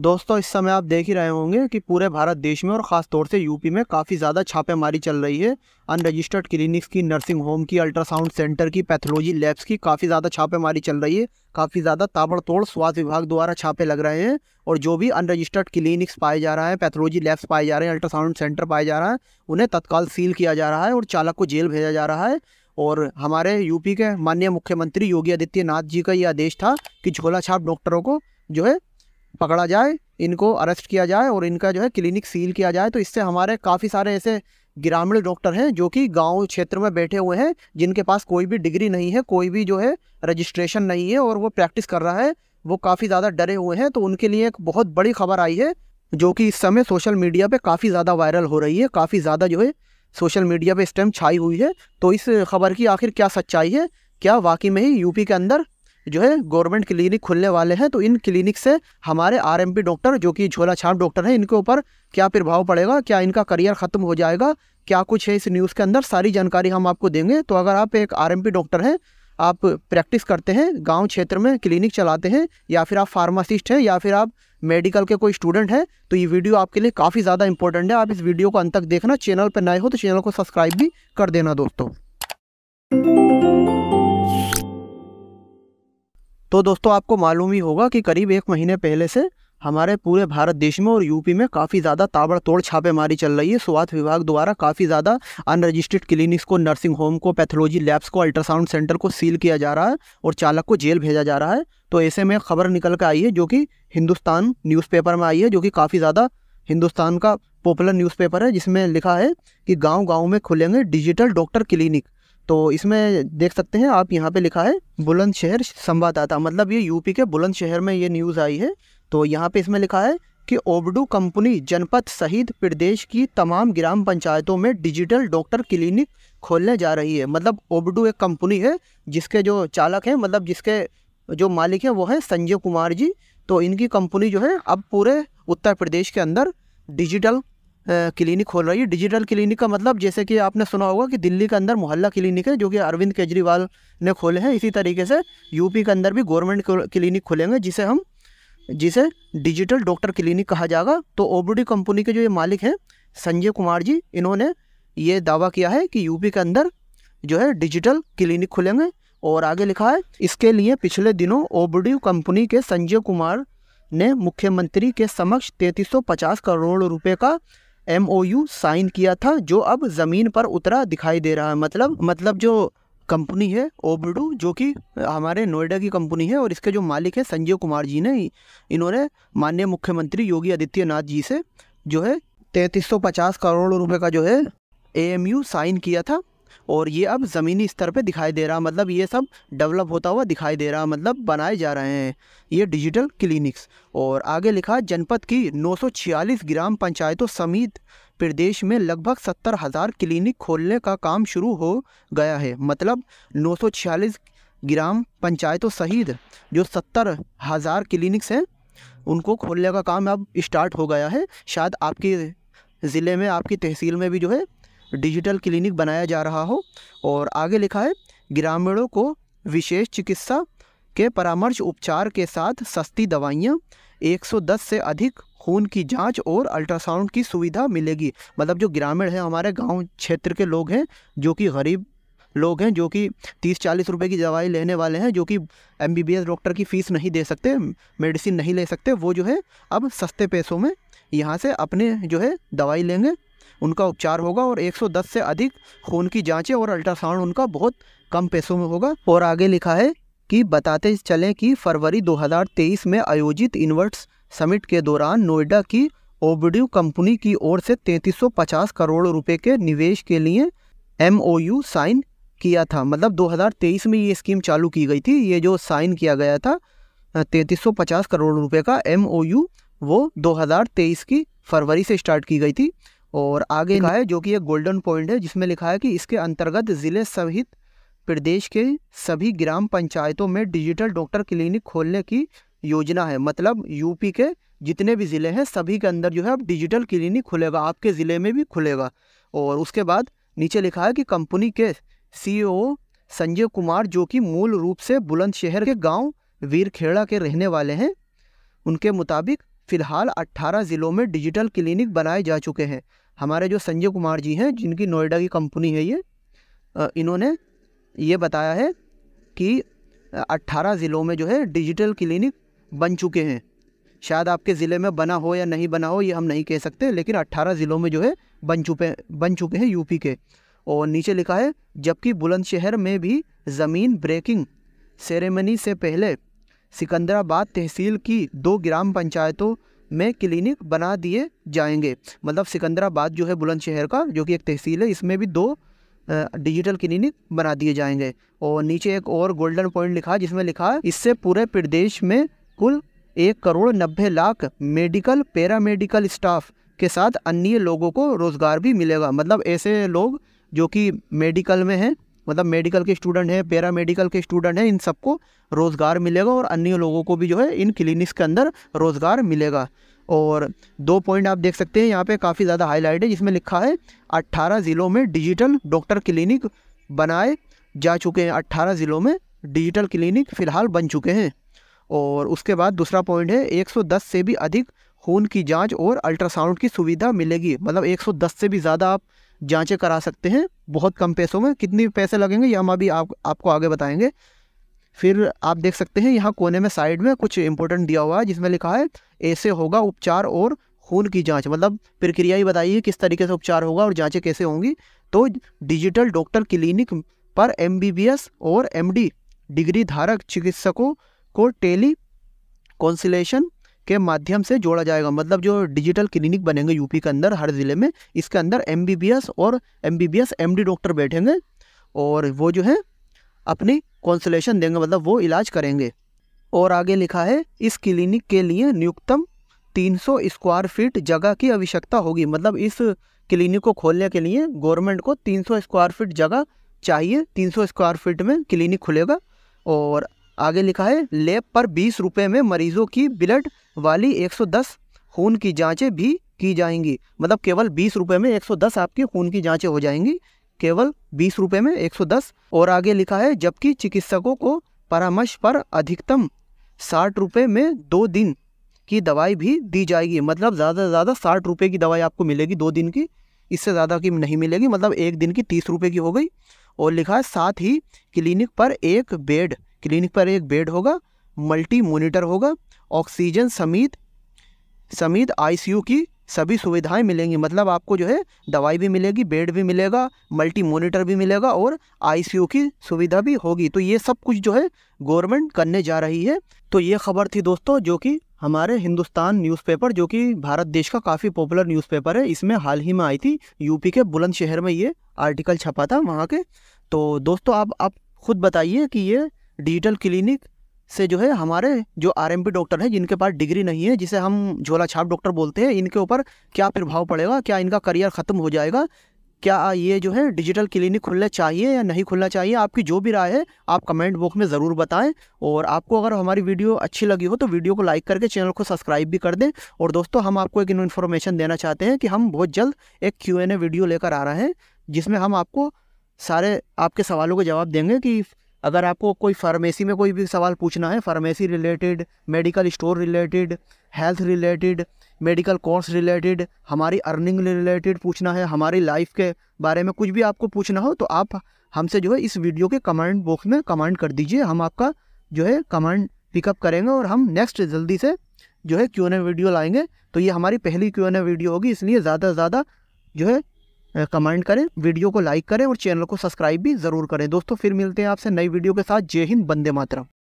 दोस्तों इस समय आप देख ही रहे होंगे कि पूरे भारत देश में और ख़ास तौर से यूपी में काफ़ी ज़्यादा छापेमारी चल रही है अनरजिस्टर्ड क्लिनिक्स की नर्सिंग होम की अल्ट्रासाउंड सेंटर की पैथोलॉजी लैब्स की काफ़ी ज़्यादा छापेमारी चल रही है काफ़ी ज़्यादा ताबड़तोड़ स्वास्थ्य विभाग द्वारा छापे लग रहे हैं और जो भी अनरजिस्टर्ड क्लिनिक्स पाए जा रहा है पैथोलॉजी लैब्स पाए जा रहे हैं अल्ट्रासाउंड सेंटर पाए जा रहा है उन्हें तत्काल सील किया जा रहा है और चालक को जेल भेजा जा रहा है और हमारे यूपी के माननीय मुख्यमंत्री योगी आदित्यनाथ जी का ये आदेश था कि झोला छाप डॉक्टरों को जो है पकड़ा जाए इनको अरेस्ट किया जाए और इनका जो है क्लिनिक सील किया जाए तो इससे हमारे काफ़ी सारे ऐसे ग्रामीण डॉक्टर हैं जो कि गांव क्षेत्र में बैठे हुए हैं जिनके पास कोई भी डिग्री नहीं है कोई भी जो है रजिस्ट्रेशन नहीं है और वो प्रैक्टिस कर रहा है वो काफ़ी ज़्यादा डरे हुए हैं तो उनके लिए एक बहुत बड़ी खबर आई है जो कि इस समय सोशल मीडिया पर काफ़ी ज़्यादा वायरल हो रही है काफ़ी ज़्यादा जो है सोशल मीडिया पर इस टाइम छाई हुई है तो इस खबर की आखिर क्या सच्चाई है क्या वाकई में ही यूपी के अंदर जो है गवर्नमेंट क्लिनिक खुलने वाले हैं तो इन क्लिनिक से हमारे आरएमपी डॉक्टर जो कि झोला छाप डॉक्टर हैं इनके ऊपर क्या प्रभाव पड़ेगा क्या इनका करियर ख़त्म हो जाएगा क्या कुछ है इस न्यूज़ के अंदर सारी जानकारी हम आपको देंगे तो अगर आप एक आर डॉक्टर हैं आप प्रैक्टिस करते हैं गांव क्षेत्र में क्लिनिक चलाते हैं या फिर आप फार्मासिस्ट हैं या फिर आप मेडिकल के कोई स्टूडेंट हैं तो ये वीडियो आपके लिए काफ़ी ज़्यादा इंपॉर्टेंट है आप इस वीडियो को अंत तक देखना चैनल पर नए हो तो चैनल को सब्सक्राइब भी कर देना दोस्तों तो दोस्तों आपको मालूम ही होगा कि करीब एक महीने पहले से हमारे पूरे भारत देश में और यूपी में काफ़ी ज़्यादा ताबड़तोड़ छापेमारी चल रही है स्वास्थ्य विभाग द्वारा काफ़ी ज़्यादा अनरजिस्टर्ड क्लिनिक्स को नर्सिंग होम को पैथोलॉजी लैब्स को अल्ट्रासाउंड सेंटर को सील किया जा रहा है और चालक को जेल भेजा जा रहा है तो ऐसे में खबर निकल कर आई है जो कि हिंदुस्तान न्यूज़पेपर में आई है जो कि काफ़ी ज़्यादा हिंदुस्तान का पॉपुलर न्यूज़पेपर है जिसमें लिखा है कि गांव गांव में खुलेंगे डिजिटल डॉक्टर क्लिनिक तो इसमें देख सकते हैं आप यहाँ पे लिखा है बुलंदशहर संवाददाता मतलब ये यूपी के बुलंदशहर में ये न्यूज़ आई है तो यहाँ पे इसमें लिखा है कि ओबडू कंपनी जनपद सहित प्रदेश की तमाम ग्राम पंचायतों में डिजिटल डॉक्टर क्लिनिक खोलने जा रही है मतलब ओबडू एक कंपनी है जिसके जो चालक हैं मतलब जिसके जो मालिक हैं वो है संजय कुमार जी तो इनकी कंपनी जो है अब पूरे उत्तर प्रदेश के अंदर डिजिटल क्लिनिक खोल रही है डिजिटल क्लिनिक का मतलब जैसे कि आपने सुना होगा कि दिल्ली के अंदर मोहल्ला क्लिनिक है जो कि अरविंद केजरीवाल ने खोले हैं इसी तरीके से यूपी के अंदर भी गवर्नमेंट क्लिनिक खोलेंगे जिसे हम जिसे डिजिटल डॉक्टर क्लिनिक कहा जाएगा तो ओबडी कंपनी के जो ये मालिक हैं संजय कुमार जी इन्होंने ये दावा किया है कि यूपी के अंदर जो है डिजिटल क्लिनिक खुलेंगे और आगे लिखा है इसके लिए पिछले दिनों ओबडी कंपनी के संजय कुमार ने मुख्यमंत्री के समक्ष 3350 करोड़ रुपए का यू साइन किया था जो अब ज़मीन पर उतरा दिखाई दे रहा है मतलब मतलब जो कंपनी है ओबडू जो कि हमारे नोएडा की कंपनी है और इसके जो मालिक है संजय कुमार जी ने इन्होंने माननीय मुख्यमंत्री योगी आदित्यनाथ जी से जो है तैंतीस सौ पचास करोड़ रुपए का जो है ए एम यू साइन किया था और ये अब ज़मीनी स्तर पे दिखाई दे रहा मतलब ये सब डेवलप होता हुआ दिखाई दे रहा मतलब बनाए जा रहे हैं ये डिजिटल क्लिनिक्स और आगे लिखा जनपद की 946 ग्राम पंचायतों समेत प्रदेश में लगभग सत्तर हज़ार क्लिनिक खोलने का काम शुरू हो गया है मतलब 946 ग्राम पंचायतों सहित जो सत्तर हज़ार क्लिनिक्स हैं उनको खोलने का काम अब स्टार्ट हो गया है शायद आपके ज़िले में आपकी तहसील में भी जो है डिजिटल क्लिनिक बनाया जा रहा हो और आगे लिखा है ग्रामीणों को विशेष चिकित्सा के परामर्श उपचार के साथ सस्ती दवाइयाँ 110 से अधिक खून की जांच और अल्ट्रासाउंड की सुविधा मिलेगी मतलब जो ग्रामीण है हमारे गांव क्षेत्र के लोग हैं जो कि गरीब लोग हैं जो कि तीस चालीस रुपए की दवाई लेने वाले हैं जो कि एम डॉक्टर की फ़ीस नहीं दे सकते मेडिसिन नहीं ले सकते वो जो है अब सस्ते पैसों में यहाँ से अपने जो है दवाई लेंगे उनका उपचार होगा और 110 से अधिक खून की जाँचें और अल्ट्रासाउंड उनका बहुत कम पैसों में होगा और आगे लिखा है कि बताते चलें कि फरवरी 2023 में आयोजित इन्वर्ट्स समिट के दौरान नोएडा की ओबड्यू कंपनी की ओर से 3350 करोड़ रुपए के निवेश के लिए एम साइन किया था मतलब 2023 में ये स्कीम चालू की गई थी ये जो साइन किया गया था 3350 करोड़ रुपए का एम वो 2023 की फरवरी से स्टार्ट की गई थी और आगे लिखा है जो कि एक गोल्डन पॉइंट है जिसमें लिखा है कि इसके अंतर्गत ज़िले सहित प्रदेश के सभी ग्राम पंचायतों में डिजिटल डॉक्टर क्लिनिक खोलने की योजना है मतलब यूपी के जितने भी ज़िले हैं सभी के अंदर जो है अब डिजिटल क्लिनिक खुलेगा आपके ज़िले में भी खुलेगा और उसके बाद नीचे लिखा है कि कंपनी के सी e संजय कुमार जो कि मूल रूप से बुलंदशहर के गांव वीरखेड़ा के रहने वाले हैं उनके मुताबिक फिलहाल 18 ज़िलों में डिजिटल क्लिनिक बनाए जा चुके हैं हमारे जो संजय कुमार जी हैं जिनकी नोएडा की कंपनी है ये इन्होंने ये बताया है कि 18 ज़िलों में जो है डिजिटल क्लिनिक बन चुके हैं शायद आपके ज़िले में बना हो या नहीं बना हो ये हम नहीं कह सकते लेकिन 18 ज़िलों में जो है बन चुके बन चुके हैं यूपी के और नीचे लिखा है जबकि बुलंदशहर में भी ज़मीन ब्रेकिंग सेरेमनी से पहले सिकंदराबाद तहसील की दो ग्राम पंचायतों में क्लिनिक बना दिए जाएंगे मतलब सिकंदराबाद जो है बुलंदशहर का जो कि एक तहसील है इसमें भी दो डिजिटल क्लिनिक बना दिए जाएंगे और नीचे एक और गोल्डन पॉइंट लिखा है जिसमें लिखा है इससे पूरे प्रदेश में कुल एक करोड़ नब्बे लाख मेडिकल पैरामेडिकल स्टाफ के साथ अन्य लोगों को रोज़गार भी मिलेगा मतलब ऐसे लोग जो कि मेडिकल में हैं मतलब मेडिकल के स्टूडेंट हैं पैरा मेडिकल के स्टूडेंट हैं इन सबको रोज़गार मिलेगा और अन्य लोगों को भी जो है इन क्लिनिक्स के अंदर रोज़गार मिलेगा और दो पॉइंट आप देख सकते हैं यहाँ पे काफ़ी ज़्यादा हाईलाइट है जिसमें लिखा है 18 ज़िलों में डिजिटल डॉक्टर क्लिनिक बनाए जा चुके हैं अट्ठारह ज़िलों में डिजिटल क्लिनिक फ़िलहाल बन चुके हैं और उसके बाद दूसरा पॉइंट है एक से भी अधिक खून की जाँच और अल्ट्रासाउंड की सुविधा मिलेगी मतलब एक से भी ज़्यादा आप जाँचें करा सकते हैं बहुत कम पैसों में कितने पैसे लगेंगे यह हम अभी आप, आपको आगे बताएंगे फिर आप देख सकते हैं यहाँ कोने में साइड में कुछ इंपॉर्टेंट दिया हुआ है जिसमें लिखा है ऐसे होगा उपचार और खून की जांच मतलब प्रक्रिया ही बताइए किस तरीके से उपचार होगा और जांचें कैसे होंगी तो डिजिटल डॉक्टर क्लिनिक पर एम और एम डिग्री धारक चिकित्सकों को टेली कौंसिलेशन के माध्यम से जोड़ा जाएगा मतलब जो डिजिटल क्लिनिक बनेंगे यूपी के अंदर हर ज़िले में इसके अंदर एम और एम बी डॉक्टर बैठेंगे और वो जो है अपनी कौंसलेशन देंगे मतलब वो इलाज करेंगे और आगे लिखा है इस क्लिनिक के लिए न्यूनतम 300 स्क्वायर फीट जगह की आवश्यकता होगी मतलब इस क्लिनिक को खोलने के लिए गवर्नमेंट को 300 स्क्वायर फीट जगह चाहिए 300 स्क्वायर फीट में क्लिनिक खुलेगा और आगे लिखा है लेब पर बीस रुपये में मरीजों की ब्लड वाली 110 खून की जाँचें भी की जाएंगी मतलब केवल बीस रुपये में 110 आपकी खून की जाँचें हो जाएंगी केवल बीस रुपये में 110 और आगे लिखा है जबकि चिकित्सकों को परामर्श पर अधिकतम साठ रुपये में दो दिन की दवाई भी दी जाएगी मतलब ज़्यादा से ज़्यादा साठ रुपये की दवाई आपको मिलेगी दो दिन की इससे ज़्यादा की नहीं मिलेगी मतलब एक दिन की तीस रुपये की हो गई और लिखा है साथ ही क्लिनिक पर एक बेड क्लिनिक पर एक बेड होगा मल्टी मोनिटर होगा ऑक्सीजन समेत समेत आईसीयू की सभी सुविधाएं मिलेंगी मतलब आपको जो है दवाई भी मिलेगी बेड भी मिलेगा मल्टी मोनिटर भी मिलेगा और आईसीयू की सुविधा भी होगी तो ये सब कुछ जो है गवर्नमेंट करने जा रही है तो ये खबर थी दोस्तों जो कि हमारे हिंदुस्तान न्यूज़पेपर जो कि भारत देश का काफ़ी पॉपुलर न्यूज़पेपर है इसमें हाल ही में आई थी यूपी के बुलंदशहर में ये आर्टिकल छपा था वहाँ के तो दोस्तों आप आप खुद बताइए कि ये डिजिटल क्लिनिक से जो है हमारे जो आर डॉक्टर हैं जिनके पास डिग्री नहीं है जिसे हम झोला छाप डॉक्टर बोलते हैं इनके ऊपर क्या प्रभाव पड़ेगा क्या इनका करियर ख़त्म हो जाएगा क्या ये जो है डिजिटल क्लिनिक खुलना चाहिए या नहीं खुलना चाहिए आपकी जो भी राय है आप कमेंट बॉक्स में ज़रूर बताएं और आपको अगर हमारी वीडियो अच्छी लगी हो तो वीडियो को लाइक करके चैनल को सब्सक्राइब भी कर दें और दोस्तों हम आपको एक इन्फॉर्मेशन देना चाहते हैं कि हम बहुत जल्द एक क्यू एन ए वीडियो लेकर आ रहे हैं जिसमें हम आपको सारे आपके सवालों के जवाब देंगे कि अगर आपको कोई फार्मेसी में कोई भी सवाल पूछना है pharmacy related medical store related health related medical course related हमारी अर्निंग रिलेटेड पूछना है हमारी लाइफ के बारे में कुछ भी आपको पूछना हो तो आप हमसे जो है इस वीडियो के कमेंट बॉक्स में कमेंट कर दीजिए हम आपका जो है कमेंट पिकअप करेंगे और हम नेक्स्ट जल्दी से जो है क्यों वीडियो लाएंगे तो ये हमारी पहली क्यों वीडियो होगी इसलिए ज़्यादा से ज़्यादा जो है कमेंट करें वीडियो को लाइक करें और चैनल को सब्सक्राइब भी ज़रूर करें दोस्तों फिर मिलते हैं आपसे नई वीडियो के साथ जय हिंद बंदे मातरम